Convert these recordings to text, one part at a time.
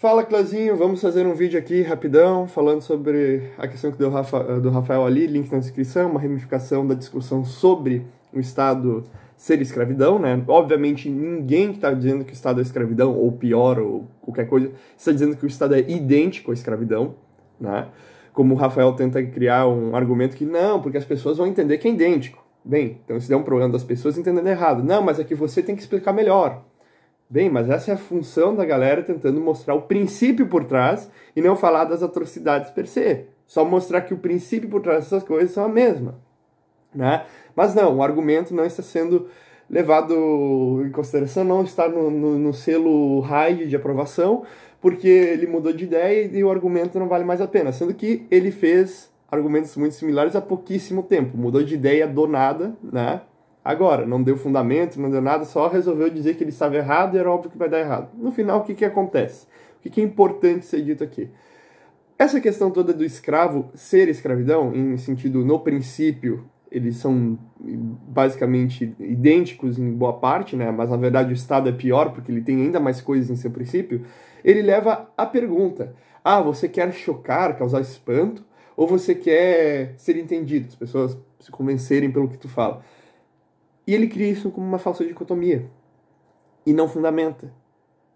Fala Clazinho, vamos fazer um vídeo aqui rapidão falando sobre a questão que deu Rafa, eh, do Rafael ali, link na descrição, uma ramificação da discussão sobre o Estado ser escravidão, né? Obviamente ninguém que está dizendo que o Estado é escravidão, ou pior, ou qualquer coisa, está dizendo que o Estado é idêntico à escravidão, né? Como o Rafael tenta criar um argumento que não, porque as pessoas vão entender que é idêntico. Bem, então isso é um problema das pessoas entendendo errado. Não, mas é que você tem que explicar melhor. Bem, mas essa é a função da galera tentando mostrar o princípio por trás e não falar das atrocidades per se. Só mostrar que o princípio por trás dessas coisas são a mesma. Né? Mas não, o argumento não está sendo levado em consideração, não está no, no, no selo raio de aprovação, porque ele mudou de ideia e o argumento não vale mais a pena. Sendo que ele fez argumentos muito similares há pouquíssimo tempo, mudou de ideia do nada, né? Agora, não deu fundamento, não deu nada, só resolveu dizer que ele estava errado e era óbvio que vai dar errado. No final, o que, que acontece? O que, que é importante ser dito aqui? Essa questão toda do escravo ser escravidão, em sentido, no princípio, eles são basicamente idênticos em boa parte, né? mas na verdade o Estado é pior porque ele tem ainda mais coisas em seu princípio, ele leva à pergunta: ah, você quer chocar, causar espanto, ou você quer ser entendido, as pessoas se convencerem pelo que tu fala? E ele cria isso como uma falsa dicotomia e não fundamenta.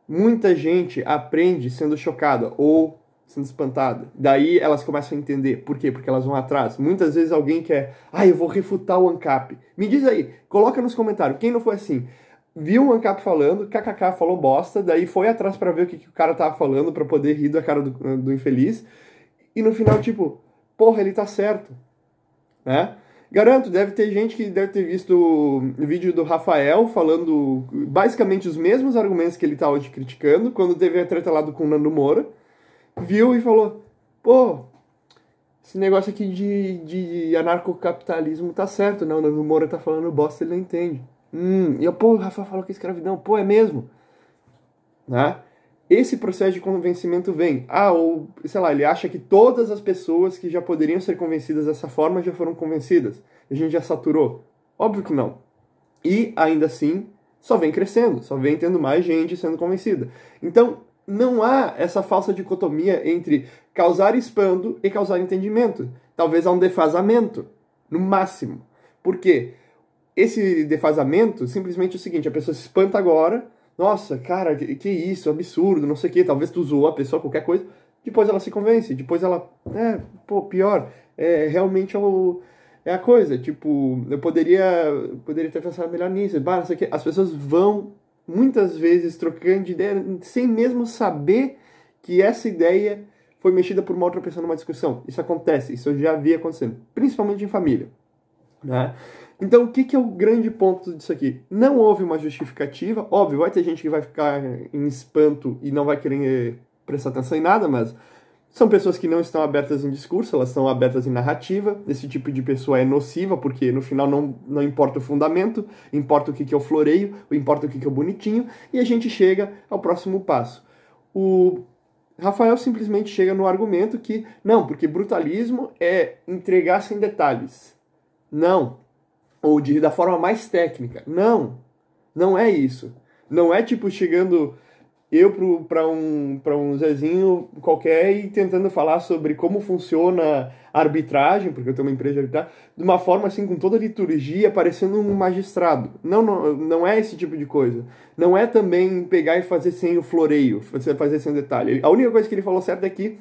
Muita gente aprende sendo chocada ou sendo espantada. Daí elas começam a entender. Por quê? Porque elas vão atrás. Muitas vezes alguém quer, ah, eu vou refutar o ANCAP. Me diz aí, coloca nos comentários, quem não foi assim? Viu o ANCAP falando, kkk, falou bosta, daí foi atrás para ver o que, que, o cara tava falando para poder rir da cara do, do infeliz. E no final, tipo, porra, ele tá certo. Né? Garanto, deve ter gente que deve ter visto o vídeo do Rafael falando basicamente os mesmos argumentos que ele tá hoje criticando, quando teve a treta lá do com o Nando Moura, viu e falou, pô, esse negócio aqui de, de anarcocapitalismo tá certo, né? O Nando Moura tá falando bosta, ele não entende. Hum, e eu, pô, o Rafael falou que é escravidão, pô, é mesmo? Né? esse processo de convencimento vem. Ah, ou sei lá, ele acha que todas as pessoas que já poderiam ser convencidas dessa forma já foram convencidas. A gente já saturou. Óbvio que não. E ainda assim, só vem crescendo, só vem tendo mais gente sendo convencida. Então, não há essa falsa dicotomia entre causar espanto e causar entendimento. Talvez há um defasamento, no máximo. Por quê? Esse defasamento simplesmente é o seguinte: a pessoa se espanta agora, nossa, cara, que, que isso, absurdo, não sei o que, talvez tu zoou a pessoa, qualquer coisa. Depois ela se convence, depois ela, é, pô, pior, é, realmente é, o, é a coisa, tipo, eu poderia, poderia ter pensado melhor nisso, não sei o que. As pessoas vão, muitas vezes, trocando de ideia, sem mesmo saber que essa ideia foi mexida por uma outra pessoa numa discussão. Isso acontece, isso eu já vi acontecendo, principalmente em família, né? Então, o que, que é o grande ponto disso aqui? Não houve uma justificativa. Óbvio, vai ter gente que vai ficar em espanto e não vai querer prestar atenção em nada, mas são pessoas que não estão abertas em discurso, elas estão abertas em narrativa. Esse tipo de pessoa é nociva, porque no final não, não importa o fundamento, importa o que, que é o floreio, importa o que, que é o bonitinho, e a gente chega ao próximo passo. O Rafael simplesmente chega no argumento que não, porque brutalismo é entregar sem detalhes. Não, ou de, da forma mais técnica. Não, não é isso. Não é tipo chegando eu para um, um Zezinho qualquer e tentando falar sobre como funciona a arbitragem, porque eu tenho uma empresa de arbitragem, de uma forma assim, com toda a liturgia, parecendo um magistrado. Não, não, não é esse tipo de coisa. Não é também pegar e fazer sem o floreio, fazer sem o detalhe. A única coisa que ele falou certo é que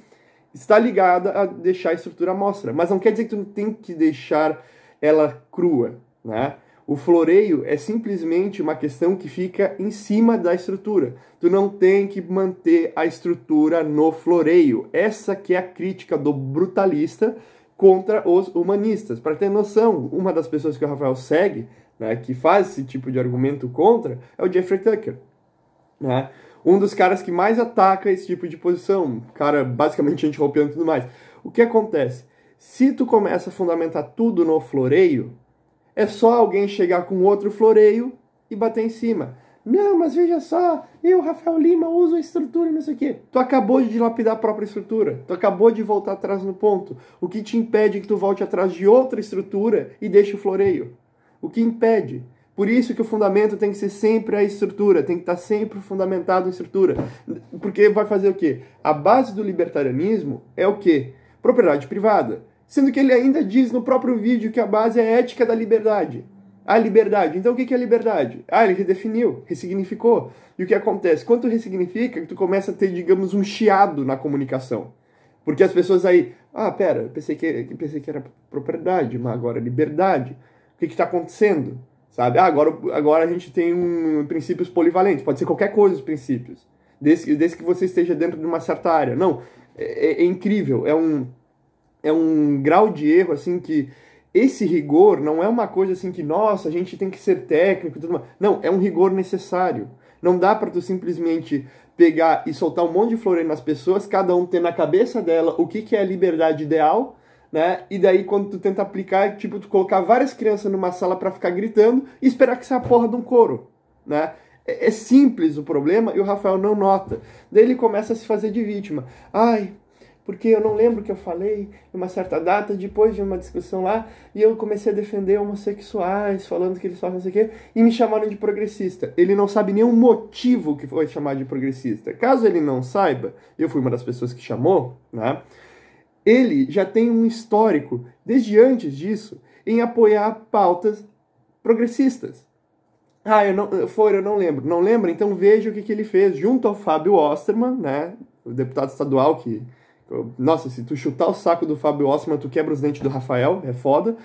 está ligada a deixar a estrutura mostra. Mas não quer dizer que tu tem que deixar ela crua né? O floreio é simplesmente uma questão que fica em cima da estrutura. Tu não tem que manter a estrutura no floreio. Essa que é a crítica do brutalista contra os humanistas. Para ter noção, uma das pessoas que o Rafael segue, né, que faz esse tipo de argumento contra, é o Jeffrey Tucker. Né? Um dos caras que mais ataca esse tipo de posição. Cara, basicamente anti-roupeando e tudo mais. O que acontece? Se tu começa a fundamentar tudo no floreio, é só alguém chegar com outro floreio e bater em cima. Não, mas veja só, eu, Rafael Lima, uso a estrutura e não sei o quê. Tu acabou de dilapidar a própria estrutura. Tu acabou de voltar atrás no ponto. O que te impede que tu volte atrás de outra estrutura e deixe o floreio? O que impede? Por isso que o fundamento tem que ser sempre a estrutura, tem que estar sempre fundamentado em estrutura. Porque vai fazer o quê? A base do libertarianismo é o quê? Propriedade privada sendo que ele ainda diz no próprio vídeo que a base é a ética da liberdade. A liberdade. Então o que é liberdade? Ah, ele redefiniu, ressignificou. E o que acontece? Quando tu ressignifica, tu começa a ter, digamos, um chiado na comunicação. Porque as pessoas aí, ah, pera, pensei que, pensei que era propriedade, mas agora é liberdade. O que está acontecendo? Sabe? Ah, agora, agora a gente tem um, princípios polivalentes, pode ser qualquer coisa os princípios, desde, desde que você esteja dentro de uma certa área. Não, é, é, é incrível, é um é um grau de erro assim que esse rigor não é uma coisa assim que, nossa, a gente tem que ser técnico e tudo mais. Não, é um rigor necessário. Não dá para tu simplesmente pegar e soltar um monte de floreio nas pessoas, cada um ter na cabeça dela o que, que é a liberdade ideal, né? E daí quando tu tenta aplicar, tipo, tu colocar várias crianças numa sala para ficar gritando e esperar que seja a porra de um coro, né? É, é simples o problema e o Rafael não nota. Daí ele começa a se fazer de vítima. Ai, porque eu não lembro que eu falei numa certa data, depois de uma discussão lá, e eu comecei a defender homossexuais, falando que eles só não sei o quê, e me chamaram de progressista. Ele não sabe nenhum motivo que foi chamado de progressista. Caso ele não saiba, eu fui uma das pessoas que chamou, né? Ele já tem um histórico, desde antes disso, em apoiar pautas progressistas. Ah, eu não, foi, eu não lembro. Não lembra? Então veja o que, que ele fez junto ao Fábio Osterman, né? O deputado estadual que nossa, se tu chutar o saco do Fábio Osman, tu quebra os dentes do Rafael, é foda.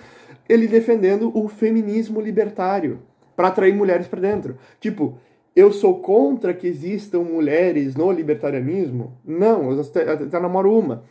Ele defendendo o feminismo libertário para atrair mulheres para dentro. Tipo, eu sou contra que existam mulheres no libertarianismo? Não, eu até, até namoro uma.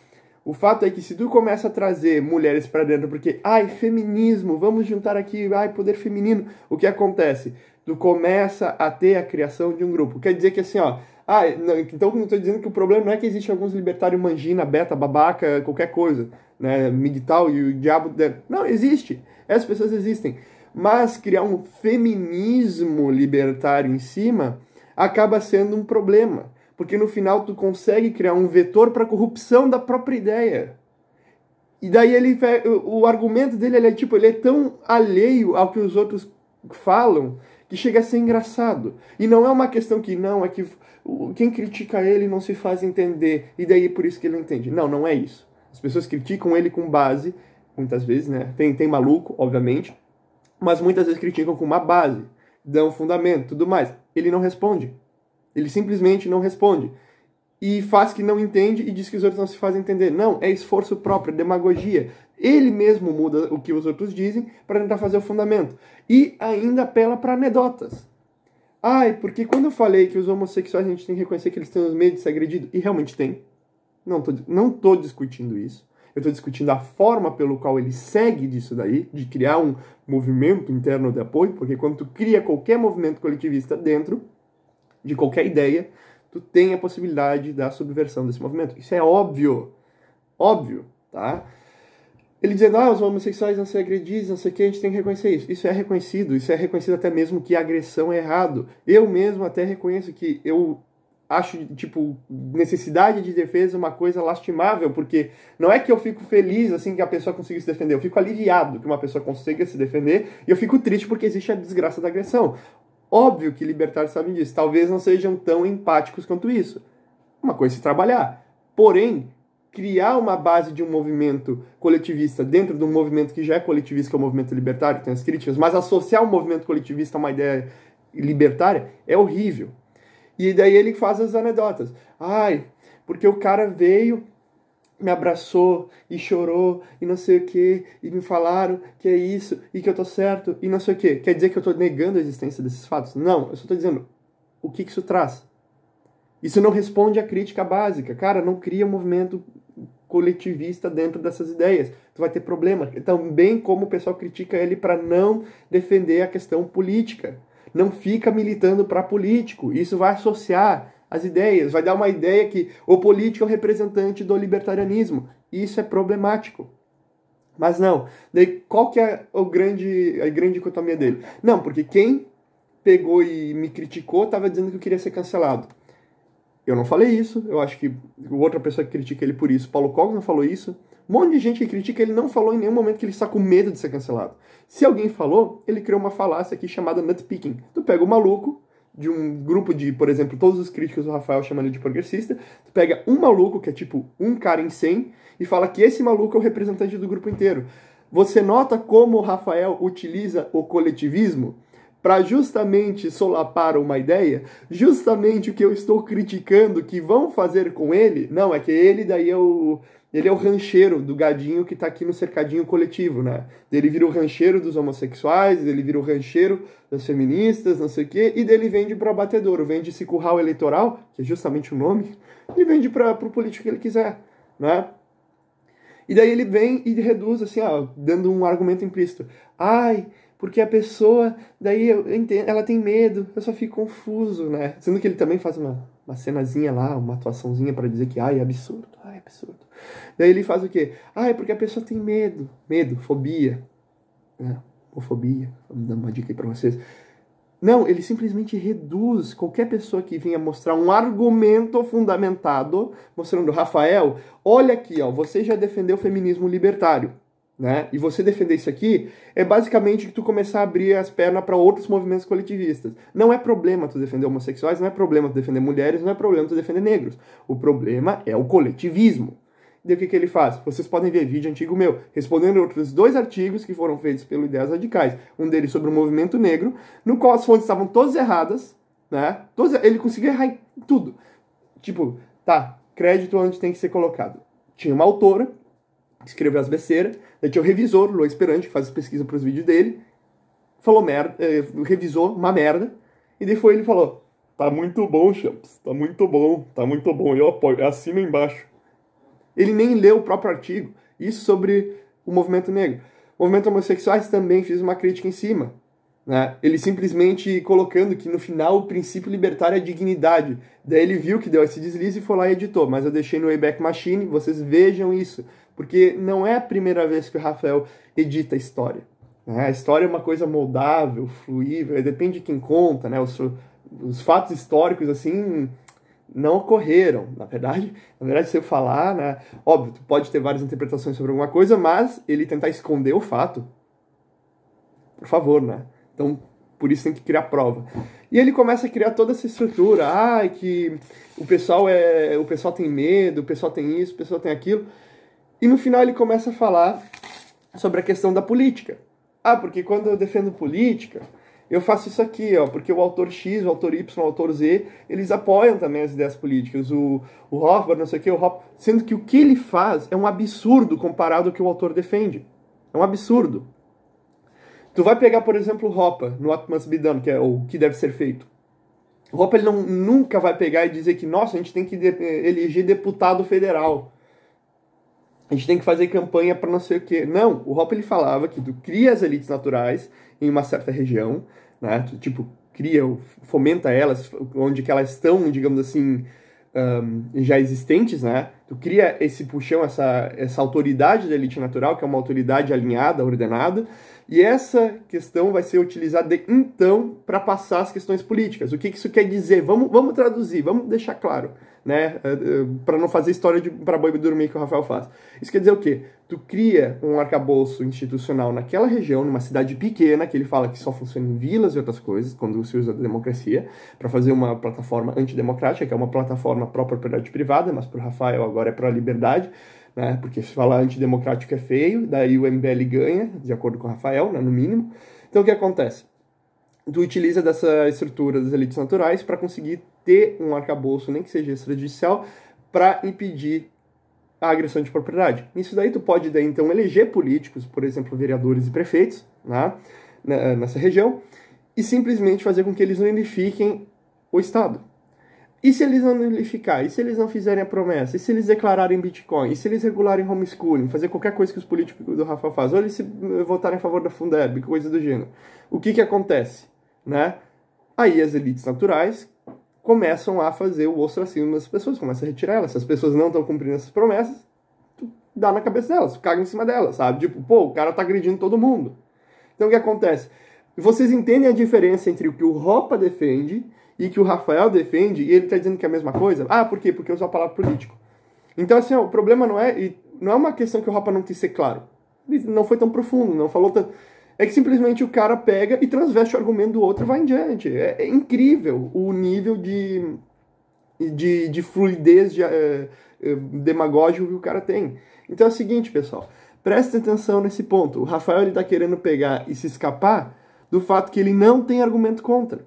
O fato é que se tu começa a trazer mulheres para dentro, porque, ai, feminismo, vamos juntar aqui, ai, poder feminino, o que acontece? Tu começa a ter a criação de um grupo. Quer dizer que assim, ó, ah, não, então eu estou dizendo que o problema não é que existe alguns libertários mangina, beta, babaca, qualquer coisa, né? Migtal e o diabo. De... Né, não, existe. Essas pessoas existem. Mas criar um feminismo libertário em cima acaba sendo um problema. Porque no final tu consegue criar um vetor para corrupção da própria ideia. E daí ele o argumento dele ele é tipo, ele é tão alheio ao que os outros falam que chega a ser engraçado. E não é uma questão que não, é que quem critica ele não se faz entender, e daí por isso que ele não entende. Não, não é isso. As pessoas criticam ele com base, muitas vezes, né? Tem, tem maluco, obviamente, mas muitas vezes criticam com uma base, dão fundamento, tudo mais. Ele não responde. Ele simplesmente não responde. E faz que não entende e diz que os outros não se fazem entender. Não, é esforço próprio, é demagogia. Ele mesmo muda o que os outros dizem para tentar fazer o fundamento. E ainda apela para anedotas. Ai, porque quando eu falei que os homossexuais a gente tem que reconhecer que eles têm os medo de ser agredido, e realmente tem. Não tô, não tô discutindo isso. Eu estou discutindo a forma pelo qual ele segue disso daí, de criar um movimento interno de apoio, porque quando tu cria qualquer movimento coletivista dentro de qualquer ideia, tu tem a possibilidade da subversão desse movimento. Isso é óbvio. Óbvio, tá? ele dizendo, ah, os homossexuais não se agredidos, não sei o que, a gente tem que reconhecer isso. Isso é reconhecido, isso é reconhecido até mesmo que agressão é errado. Eu mesmo até reconheço que eu acho, tipo, necessidade de defesa uma coisa lastimável, porque não é que eu fico feliz, assim, que a pessoa conseguiu se defender, eu fico aliviado que uma pessoa consiga se defender, e eu fico triste porque existe a desgraça da agressão. Óbvio que libertários sabem disso, talvez não sejam tão empáticos quanto isso. Uma coisa é se trabalhar. Porém, criar uma base de um movimento coletivista dentro de um movimento que já é coletivista, que é o movimento libertário, que tem as críticas, mas associar o um movimento coletivista a uma ideia libertária é horrível. E daí ele faz as anedotas. Ai, porque o cara veio, me abraçou e chorou e não sei o que, e me falaram que é isso e que eu tô certo e não sei o que. Quer dizer que eu tô negando a existência desses fatos? Não, eu só tô dizendo o que, que isso traz. Isso não responde à crítica básica. Cara, não cria um movimento coletivista dentro dessas ideias. Tu vai ter problema. Também como o pessoal critica ele para não defender a questão política. Não fica militando para político. Isso vai associar as ideias, vai dar uma ideia que o político é o representante do libertarianismo. Isso é problemático. Mas não. Daí qual que é o grande, a grande dicotomia dele? Não, porque quem pegou e me criticou estava dizendo que eu queria ser cancelado. Eu não falei isso, eu acho que outra pessoa que critica ele por isso, Paulo Cogos não falou isso. Um monte de gente que critica ele não falou em nenhum momento que ele está com medo de ser cancelado. Se alguém falou, ele criou uma falácia aqui chamada nutpicking. Tu pega o maluco de um grupo de, por exemplo, todos os críticos do Rafael chamam ele de progressista, tu pega um maluco, que é tipo um cara em 100, e fala que esse maluco é o representante do grupo inteiro. Você nota como o Rafael utiliza o coletivismo? para justamente solapar uma ideia, justamente o que eu estou criticando que vão fazer com ele, não, é que ele daí é o, ele é o rancheiro do gadinho que está aqui no cercadinho coletivo, né? Ele vira o rancheiro dos homossexuais, ele vira o rancheiro das feministas, não sei o quê, e dele vende para o abatedouro, vende esse curral eleitoral, que é justamente o nome, e vende para o político que ele quiser, né? E daí ele vem e reduz, assim, ó, dando um argumento implícito. Ai, porque a pessoa, daí entendo, ela tem medo, eu só fico confuso, né? Sendo que ele também faz uma, uma cenazinha lá, uma atuaçãozinha para dizer que, ai, é absurdo, ai, é absurdo. Daí ele faz o quê? Ai, porque a pessoa tem medo, medo, fobia, né? Homofobia, vou dar uma dica aí pra vocês. Não, ele simplesmente reduz qualquer pessoa que vinha mostrar um argumento fundamentado, mostrando, Rafael, olha aqui, ó, você já defendeu o feminismo libertário né? E você defender isso aqui é basicamente que tu começar a abrir as pernas para outros movimentos coletivistas. Não é problema tu defender homossexuais, não é problema tu defender mulheres, não é problema tu defender negros. O problema é o coletivismo. E o que, que ele faz? Vocês podem ver vídeo antigo meu, respondendo outros dois artigos que foram feitos pelo Ideias Radicais. Um deles sobre o movimento negro, no qual as fontes estavam todas erradas, né? Todos, ele conseguiu errar em tudo. Tipo, tá, crédito onde tem que ser colocado. Tinha uma autora escreveu as besteiras. Daí tinha o revisor, o Luan Esperante, que faz as pesquisas para os vídeos dele. Falou merda, eh, revisou uma merda. E daí foi ele falou: Tá muito bom, Champs, tá muito bom, tá muito bom, eu apoio, assina embaixo. Ele nem leu o próprio artigo. Isso sobre o movimento negro. O movimento homossexuais também fiz uma crítica em cima. Né? Ele simplesmente colocando que no final o princípio libertário é dignidade. Daí ele viu que deu esse deslize e foi lá e editou. Mas eu deixei no Wayback Machine, vocês vejam isso. Porque não é a primeira vez que o Rafael edita história. Né? A história é uma coisa moldável, fluível, depende de quem conta, né? Os, os fatos históricos, assim, não ocorreram. Na verdade, na verdade, se eu falar, né, óbvio, tu pode ter várias interpretações sobre alguma coisa, mas ele tentar esconder o fato, por favor, né? Então, por isso tem que criar prova. E ele começa a criar toda essa estrutura, ah, que o pessoal é, o pessoal tem medo, o pessoal tem isso, o pessoal tem aquilo. E no final ele começa a falar sobre a questão da política. Ah, porque quando eu defendo política, eu faço isso aqui, ó, porque o autor X, o autor Y, o autor Z, eles apoiam também as ideias políticas. O, o não sei o que, o Hop, sendo que o que ele faz é um absurdo comparado ao que o autor defende. É um absurdo. Tu vai pegar, por exemplo, Ropa, no What Must Be Done, que é o que deve ser feito. Ropa ele não, nunca vai pegar e dizer que, nossa, a gente tem que de eh, eleger deputado federal. A gente tem que fazer campanha para não sei o quê. Não, o Ropa ele falava que tu cria as elites naturais em uma certa região, né? Tu, tipo, cria, fomenta elas, onde que elas estão, digamos assim, um, já existentes, né? Tu cria esse puxão, essa, essa autoridade da elite natural, que é uma autoridade alinhada, ordenada, e essa questão vai ser utilizada então para passar as questões políticas. O que, que isso quer dizer? Vamos, vamos traduzir, vamos deixar claro né? É, é, para não fazer história de para boi dormir que o Rafael faz. Isso quer dizer o quê? Tu cria um arcabouço institucional naquela região, numa cidade pequena, que ele fala que só funciona em vilas e outras coisas, quando se usa a democracia, para fazer uma plataforma antidemocrática, que é uma plataforma pró-propriedade privada, mas para o Rafael agora é para a liberdade. Né? Porque se falar antidemocrático é feio, daí o MBL ganha, de acordo com o Rafael, né, no mínimo. Então o que acontece? tu utiliza dessa estrutura das elites naturais para conseguir ter um arcabouço, nem que seja extrajudicial, para impedir a agressão de propriedade. Nisso daí tu pode daí, então eleger políticos, por exemplo, vereadores e prefeitos, né, nessa região, e simplesmente fazer com que eles unifiquem o Estado. E se eles não nullificar? E se eles não fizerem a promessa? E se eles declararem Bitcoin? E se eles regularem homeschooling? Fazer qualquer coisa que os políticos do Rafa fazem? Ou eles se eh, votarem a favor da Fundeb? Coisa do gênero. O que que acontece? né? Aí as elites naturais começam a fazer o ostracismo das pessoas, começam a retirar elas. Se as pessoas não estão cumprindo essas promessas, tu dá na cabeça delas, caga em cima delas, sabe? Tipo, pô, o cara tá agredindo todo mundo. Então o que acontece? Vocês entendem a diferença entre o que o Ropa defende e que o Rafael defende, e ele está dizendo que é a mesma coisa? Ah, por quê? Porque usa a palavra político. Então, assim, ó, o problema não é, não é uma questão que o Ropa não quis ser claro. Ele não foi tão profundo, não falou tanto é que simplesmente o cara pega e transveste o argumento do outro e vai em diante. É, é incrível o nível de, de, de fluidez de, é, demagógico que o cara tem. Então é o seguinte, pessoal, Presta atenção nesse ponto. O Rafael está querendo pegar e se escapar do fato que ele não tem argumento contra.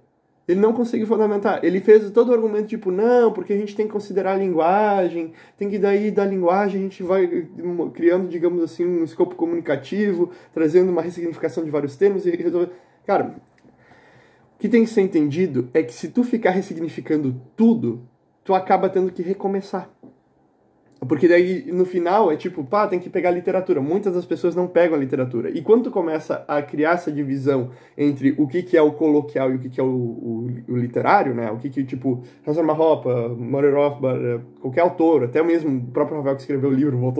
Ele não conseguiu fundamentar. Ele fez todo o argumento tipo, não, porque a gente tem que considerar a linguagem, tem que daí da linguagem a gente vai hum, criando, digamos assim, um escopo comunicativo, trazendo uma ressignificação de vários termos e resolver. Cara, o que tem que ser entendido é que se tu ficar ressignificando tudo, tu acaba tendo que recomeçar. Porque daí, no final, é tipo, pá, tem que pegar a literatura. Muitas das pessoas não pegam a literatura. E quando tu começa a criar essa divisão entre o que, que é o coloquial e o que, que é o, o, o literário, né? O que, que tipo, Hansel Marropa, Murray Rothbard, qualquer autor, até mesmo o próprio Ravel que escreveu o livro, Wolf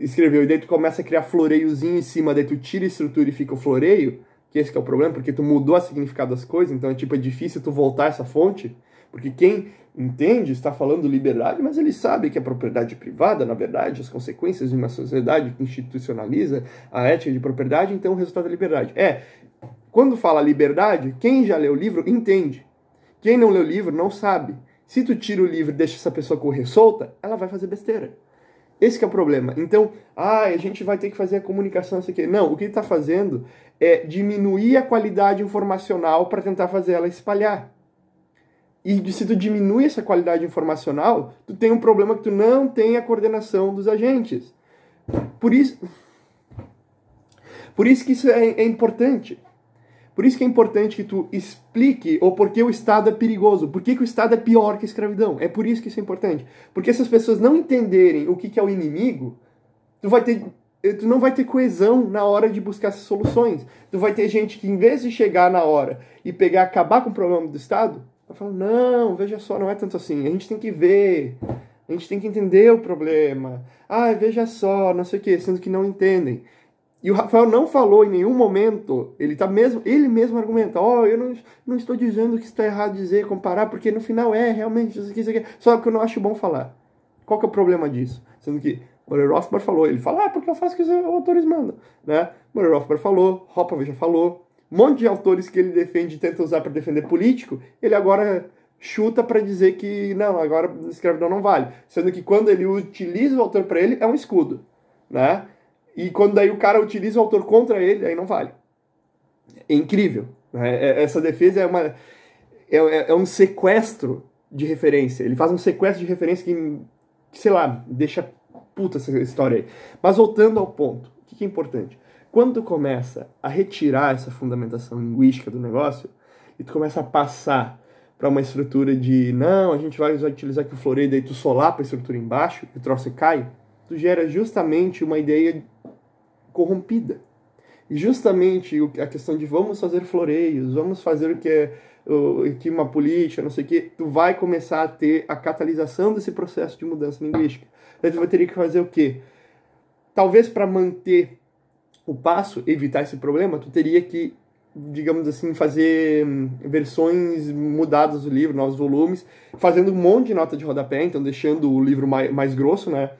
escreveu. E daí tu começa a criar floreiozinho em cima, daí tu tira a estrutura e fica o floreio, que esse que é o problema, porque tu mudou o significado das coisas, então é tipo, é difícil tu voltar essa fonte. Porque quem entende está falando liberdade, mas ele sabe que a propriedade privada, na verdade, as consequências de uma sociedade que institucionaliza a ética de propriedade, então o resultado é liberdade. É, quando fala liberdade, quem já leu o livro entende. Quem não leu o livro não sabe. Se tu tira o livro e deixa essa pessoa correr solta, ela vai fazer besteira. Esse é o problema. Então, ah, a gente vai ter que fazer a comunicação, o que? Não, o que ele está fazendo é diminuir a qualidade informacional para tentar fazer ela espalhar. E se tu diminui essa qualidade informacional, tu tem um problema que tu não tem a coordenação dos agentes. Por isso, por isso que isso é, é importante. Por isso que é importante que tu explique o porquê o Estado é perigoso, por que, o Estado é pior que a escravidão. É por isso que isso é importante. Porque se as pessoas não entenderem o que, que é o inimigo, tu vai ter tu não vai ter coesão na hora de buscar essas soluções. Tu vai ter gente que, em vez de chegar na hora e pegar acabar com o problema do Estado, eu falo, não, veja só, não é tanto assim. A gente tem que ver, a gente tem que entender o problema. Ah, veja só, não sei o quê, sendo que não entendem. E o Rafael não falou em nenhum momento, ele tá mesmo, ele mesmo argumenta, ó, oh, eu não, não estou dizendo que está errado dizer, comparar, porque no final é realmente isso aqui, isso aqui, só que eu não acho bom falar. Qual que é o problema disso? Sendo que Murray Rothbard falou, ele fala, ah, porque eu faço o que os autores mandam, né? Murray Rothbard falou, Hopovic já falou, um monte de autores que ele defende e tenta usar para defender político, ele agora chuta para dizer que não, agora escravidão não vale. Sendo que quando ele utiliza o autor para ele, é um escudo, né? E quando aí o cara utiliza o autor contra ele, aí não vale. É incrível. Né? É, essa defesa é, uma, é, é, é um sequestro de referência. Ele faz um sequestro de referência que, sei lá, deixa puta essa história aí. Mas voltando ao ponto, o que é importante? Quando tu começa a retirar essa fundamentação linguística do negócio e tu começa a passar para uma estrutura de não, a gente vai utilizar aqui o floreio e tu solapa a estrutura embaixo e o troço cai, tu gera justamente uma ideia corrompida. E justamente a questão de vamos fazer floreios, vamos fazer o que é o, que uma política, não sei o que, tu vai começar a ter a catalisação desse processo de mudança linguística. Daí tu vai ter que fazer o quê? Talvez para manter o passo, evitar esse problema, tu teria que, digamos assim, fazer hum, versões mudadas do livro, novos volumes, fazendo um monte de nota de rodapé, então deixando o livro mais, mais grosso, né?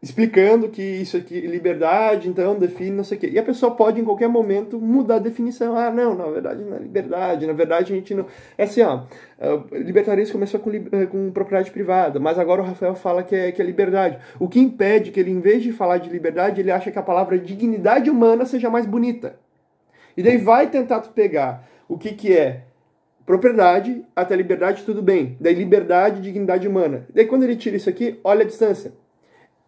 explicando que isso aqui, é liberdade, então define não sei o quê. E a pessoa pode, em qualquer momento, mudar a definição. Ah, não, na verdade não é liberdade, na verdade a gente não. É assim, ó. É, libertarismo começou com, eh, com propriedade privada, mas agora o Rafael fala que é, que é liberdade. O que impede que ele, em vez de falar de liberdade, ele acha que a palavra dignidade humana seja mais bonita. E daí vai tentar tu pegar o que, que é propriedade até liberdade, tudo bem. Daí liberdade, dignidade humana. Daí quando ele tira isso aqui, olha a distância.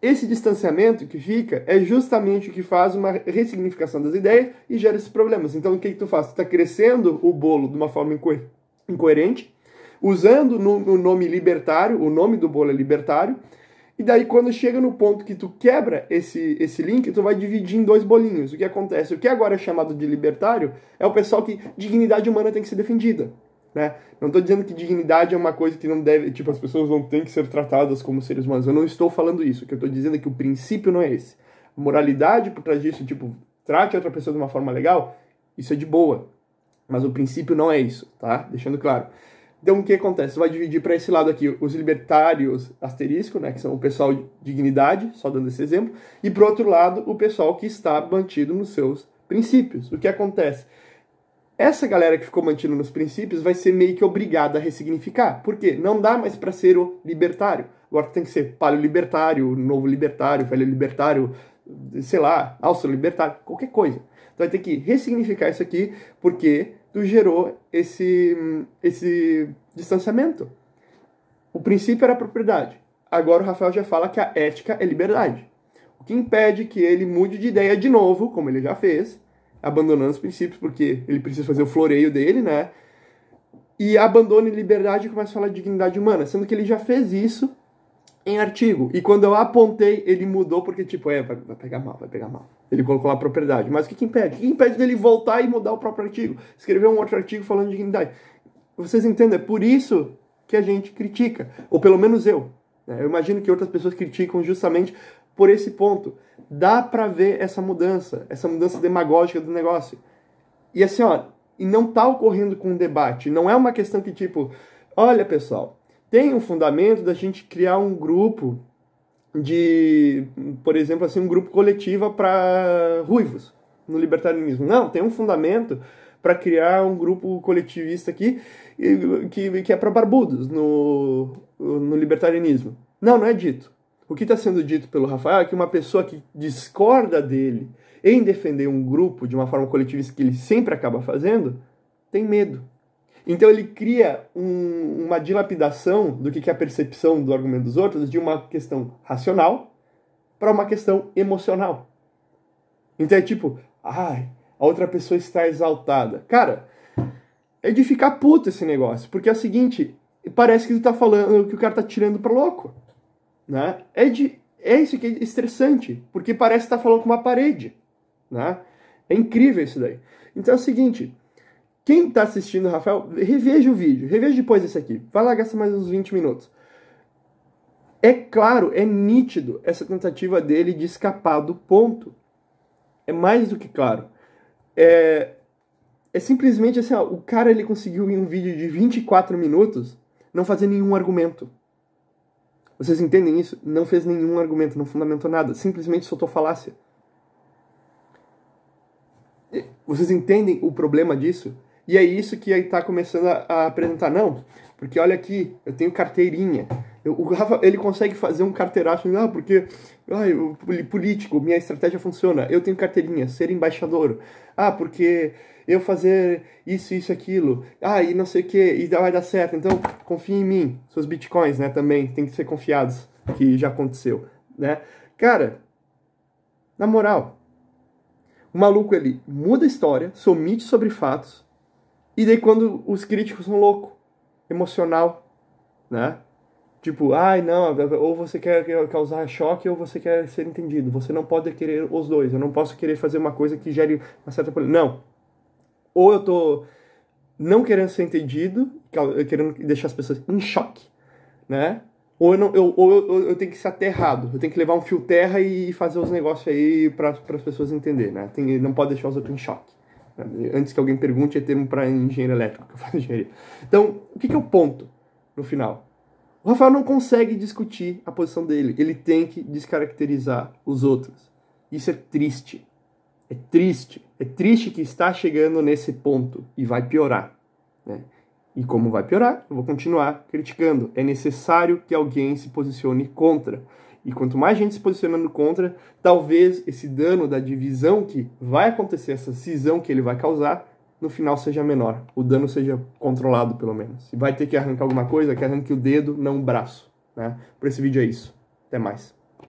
Esse distanciamento que fica é justamente o que faz uma ressignificação das ideias e gera esses problemas. Então, o que, que tu faz? Tu está crescendo o bolo de uma forma inco incoerente, usando o nome libertário, o nome do bolo é libertário, e daí quando chega no ponto que tu quebra esse, esse link, tu vai dividir em dois bolinhos. O que acontece? O que agora é chamado de libertário é o pessoal que dignidade humana tem que ser defendida. Né? Não estou dizendo que dignidade é uma coisa que não deve, tipo, as pessoas não têm que ser tratadas como seres humanos. Eu não estou falando isso. O que eu estou dizendo é que o princípio não é esse. moralidade por trás disso, tipo, trate outra pessoa de uma forma legal, isso é de boa. Mas o princípio não é isso, tá? Deixando claro. Então o que acontece? Você vai dividir para esse lado aqui os libertários asterisco, né, que são o pessoal de dignidade, só dando esse exemplo, e para outro lado o pessoal que está mantido nos seus princípios. O que acontece? Essa galera que ficou mantida nos princípios vai ser meio que obrigada a ressignificar. Por quê? Não dá mais para ser o libertário. Agora tem que ser paleolibertário, novo libertário, velho libertário, sei lá, austro-libertário, qualquer coisa. Então vai ter que ressignificar isso aqui, porque tu gerou esse, esse distanciamento. O princípio era propriedade. Agora o Rafael já fala que a ética é liberdade. O que impede que ele mude de ideia de novo, como ele já fez, abandonando os princípios, porque ele precisa fazer o floreio dele, né? E abandona liberdade e começa a falar de dignidade humana, sendo que ele já fez isso em artigo. E quando eu apontei, ele mudou, porque, tipo, é, vai, vai pegar mal, vai pegar mal. Ele colocou lá propriedade. Mas o que, que impede? O que, que impede dele voltar e mudar o próprio artigo? Escrever um outro artigo falando de dignidade. Vocês entendem? É por isso que a gente critica. Ou pelo menos eu. Né? Eu imagino que outras pessoas criticam justamente por esse ponto. Dá para ver essa mudança, essa mudança demagógica do negócio. E assim, ó, e não tá ocorrendo com um debate, não é uma questão que tipo, olha, pessoal, tem um fundamento da gente criar um grupo de, por exemplo, assim, um grupo coletiva para ruivos no libertarianismo. Não, tem um fundamento para criar um grupo coletivista aqui que, que é para barbudos no, no libertarianismo. Não, não é dito. O que está sendo dito pelo Rafael é que uma pessoa que discorda dele em defender um grupo de uma forma coletivista que ele sempre acaba fazendo, tem medo. Então ele cria um, uma dilapidação do que é a percepção do argumento dos outros de uma questão racional para uma questão emocional. Então é tipo, ai, a outra pessoa está exaltada. Cara, é de ficar puto esse negócio, porque é o seguinte, parece que tu tá falando que o cara tá tirando para louco. Né? É, de, é isso que é estressante, porque parece estar tá falando com uma parede. Né? É incrível isso daí. Então é o seguinte, quem está assistindo, Rafael, reveja o vídeo, reveja depois esse aqui. Vai lá, gastar mais uns 20 minutos. É claro, é nítido essa tentativa dele de escapar do ponto. É mais do que claro. É, é simplesmente assim, ó, o cara ele conseguiu em um vídeo de 24 minutos não fazer nenhum argumento. Vocês entendem isso? Não fez nenhum argumento, não fundamentou nada, simplesmente soltou falácia. Vocês entendem o problema disso? E é isso que aí está começando a, a apresentar. Não, porque olha aqui, eu tenho carteirinha o Rafa, ele consegue fazer um carteiraço, ah, porque, ai, político, minha estratégia funciona, eu tenho carteirinha, ser embaixador, ah, porque eu fazer isso, isso, aquilo, ah, e não sei o que, e vai dar certo, então confie em mim, seus bitcoins, né, também, tem que ser confiados, que já aconteceu, né. Cara, na moral, o maluco, ele muda a história, somite sobre fatos, e daí quando os críticos são loucos, emocional, né, Tipo, ai não, ou você quer causar choque ou você quer ser entendido. Você não pode querer os dois. Eu não posso querer fazer uma coisa que gere uma certa Não. Ou eu tô não querendo ser entendido, querendo deixar as pessoas em choque, né? Ou eu, não, eu, ou eu, eu tenho que ser aterrado, eu tenho que levar um fio terra e fazer os negócios aí para as pessoas entenderem, né? Tem, não pode deixar os outros em choque. Né? Antes que alguém pergunte, é termo para engenheiro elétrico que eu faço engenharia. Então, o que, que é o ponto no final? O Rafael não consegue discutir a posição dele. Ele tem que descaracterizar os outros. Isso é triste. É triste. É triste que está chegando nesse ponto e vai piorar. Né? E como vai piorar, eu vou continuar criticando. É necessário que alguém se posicione contra. E quanto mais gente se posicionando contra, talvez esse dano da divisão que vai acontecer, essa cisão que ele vai causar, no final seja menor, o dano seja controlado pelo menos. Se vai ter que arrancar alguma coisa, que arranque o dedo, não o braço. Né? Por esse vídeo é isso. Até mais.